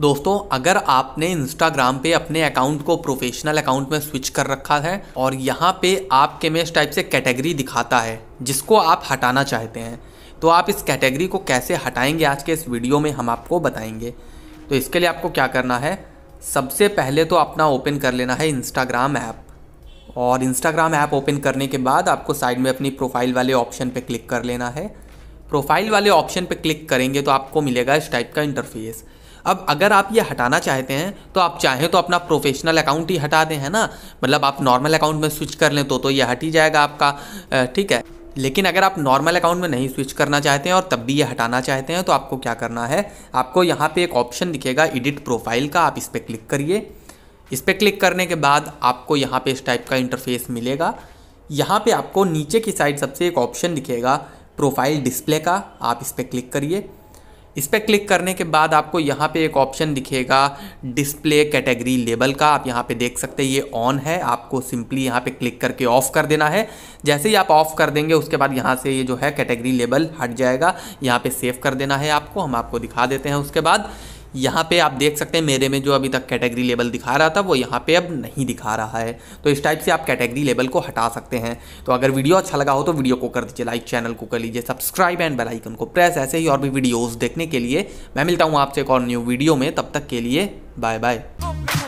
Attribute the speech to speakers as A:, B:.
A: दोस्तों अगर आपने इंस्टाग्राम पे अपने अकाउंट को प्रोफेशनल अकाउंट में स्विच कर रखा है और यहाँ पे आपके में इस टाइप से कैटेगरी दिखाता है जिसको आप हटाना चाहते हैं तो आप इस कैटेगरी को कैसे हटाएंगे आज के इस वीडियो में हम आपको बताएंगे तो इसके लिए आपको क्या करना है सबसे पहले तो अपना ओपन कर लेना है इंस्टाग्राम ऐप और इंस्टाग्राम ऐप ओपन करने के बाद आपको साइड में अपनी प्रोफाइल वाले ऑप्शन पर क्लिक कर लेना है प्रोफाइल वाले ऑप्शन पर क्लिक करेंगे तो आपको मिलेगा इस टाइप का इंटरफेस अब अगर आप ये हटाना चाहते हैं तो आप चाहें तो अपना प्रोफेशनल अकाउंट ही हटा दें है ना मतलब आप नॉर्मल अकाउंट में स्विच कर लें तो तो ये हट ही जाएगा आपका ठीक है लेकिन अगर आप नॉर्मल अकाउंट में नहीं स्विच करना चाहते हैं और तब भी ये हटाना चाहते हैं तो आपको क्या करना है आपको यहाँ पे एक ऑप्शन दिखेगा एडिट प्रोफाइल का आप इस पर क्लिक करिए इस पर क्लिक करने के बाद आपको यहाँ पे इस टाइप का इंटरफेस मिलेगा यहाँ पे आपको नीचे की साइड सबसे एक ऑप्शन दिखेगा प्रोफाइल डिस्प्ले का आप इस पर क्लिक करिए इस पर क्लिक करने के बाद आपको यहाँ पे एक ऑप्शन दिखेगा डिस्प्ले कैटेगरी लेबल का आप यहाँ पे देख सकते हैं ये ऑन है आपको सिंपली यहाँ पे क्लिक करके ऑफ़ कर देना है जैसे ही आप ऑफ़ कर देंगे उसके बाद यहाँ से ये जो है कैटेगरी लेबल हट जाएगा यहाँ पे सेव कर देना है आपको हम आपको दिखा देते हैं उसके बाद यहाँ पे आप देख सकते हैं मेरे में जो अभी तक कैटेगरी लेबल दिखा रहा था वो यहाँ पे अब नहीं दिखा रहा है तो इस टाइप से आप कैटेगरी लेबल को हटा सकते हैं तो अगर वीडियो अच्छा लगा हो तो वीडियो को कर दीजिए लाइक चैनल को कर लीजिए सब्सक्राइब एंड बेल आइकन को प्रेस ऐसे ही और भी वीडियोज़ देखने के लिए मैं मिलता हूँ आपसे एक और न्यू वीडियो में तब तक के लिए बाय बाय